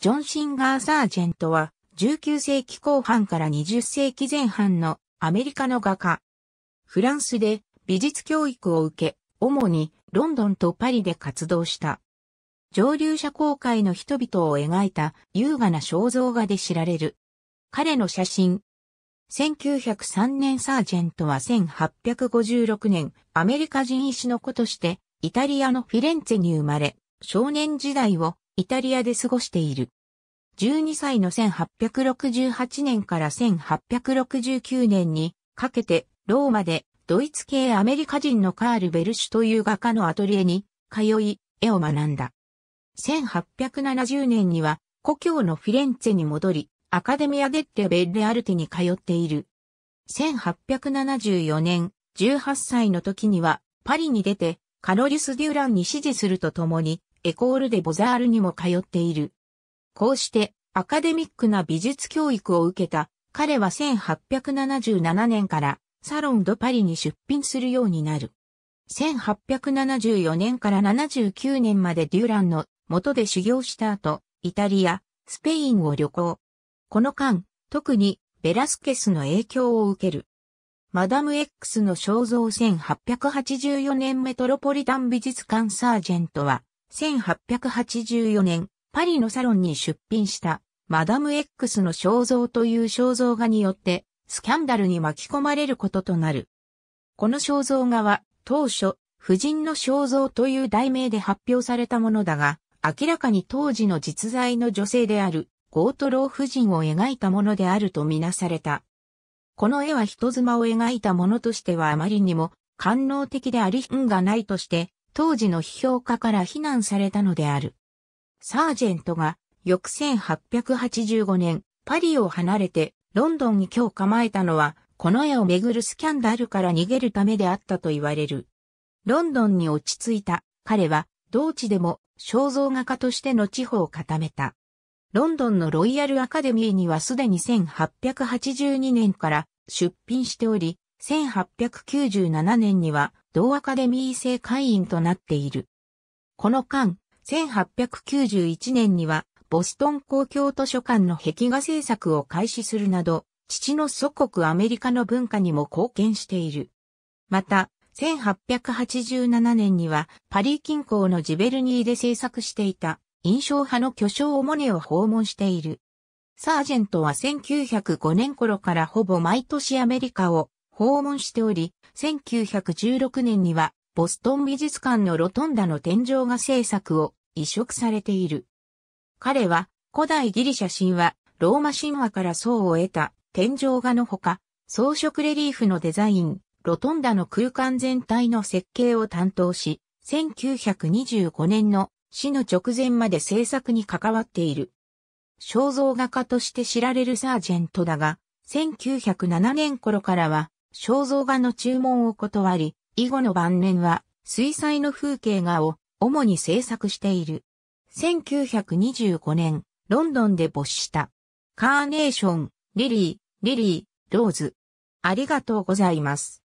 ジョン・シンガー・サージェントは、19世紀後半から20世紀前半のアメリカの画家。フランスで美術教育を受け、主にロンドンとパリで活動した。上流社交界の人々を描いた優雅な肖像画で知られる。彼の写真。1903年サージェントは1856年、アメリカ人医師の子として、イタリアのフィレンツェに生まれ、少年時代をイタリアで過ごしている。12歳の1868年から1869年にかけてローマでドイツ系アメリカ人のカール・ベルシュという画家のアトリエに通い絵を学んだ。1870年には故郷のフィレンツェに戻りアカデミア・デッテ・ベッレ・アルテに通っている。1874年18歳の時にはパリに出てカロリス・デュランに支持するとともにエコールでボザールにも通っている。こうしてアカデミックな美術教育を受けた彼は1877年からサロンドパリに出品するようになる。1874年から79年までデュランの元で修行した後、イタリア、スペインを旅行。この間、特にベラスケスの影響を受ける。マダム X の肖像1884年メトロポリタン美術館サージェントは、1884年、パリのサロンに出品した、マダム X の肖像という肖像画によって、スキャンダルに巻き込まれることとなる。この肖像画は、当初、夫人の肖像という題名で発表されたものだが、明らかに当時の実在の女性である、ゴートロー夫人を描いたものであるとみなされた。この絵は人妻を描いたものとしてはあまりにも、官能的であり品がないとして、当時の批評家から非難されたのである。サージェントが翌1885年パリを離れてロンドンに今日構えたのはこの絵をめぐるスキャンダルから逃げるためであったと言われる。ロンドンに落ち着いた彼は同地でも肖像画家としての地方を固めた。ロンドンのロイヤルアカデミーにはすでに1882年から出品しており、1897年には同アカデミー制会員となっている。この間、1891年には、ボストン公共図書館の壁画制作を開始するなど、父の祖国アメリカの文化にも貢献している。また、1887年にはパリ近郊のジベルニーで制作していた印象派の巨匠オモネを訪問している。サージェントは1905年頃からほぼ毎年アメリカを訪問しており、1916年にはボストン美術館のロトンダの天井画制作を移植されている。彼は古代ギリシャ神話、ローマ神話から層を得た天井画のほか、装飾レリーフのデザイン、ロトンダの空間全体の設計を担当し、1925年の死の直前まで制作に関わっている。肖像画家として知られるサージェントだが、1907年頃からは肖像画の注文を断り、以後の晩年は水彩の風景画を主に制作している。1925年、ロンドンで没した。カーネーション、リリー、リリー、ローズ。ありがとうございます。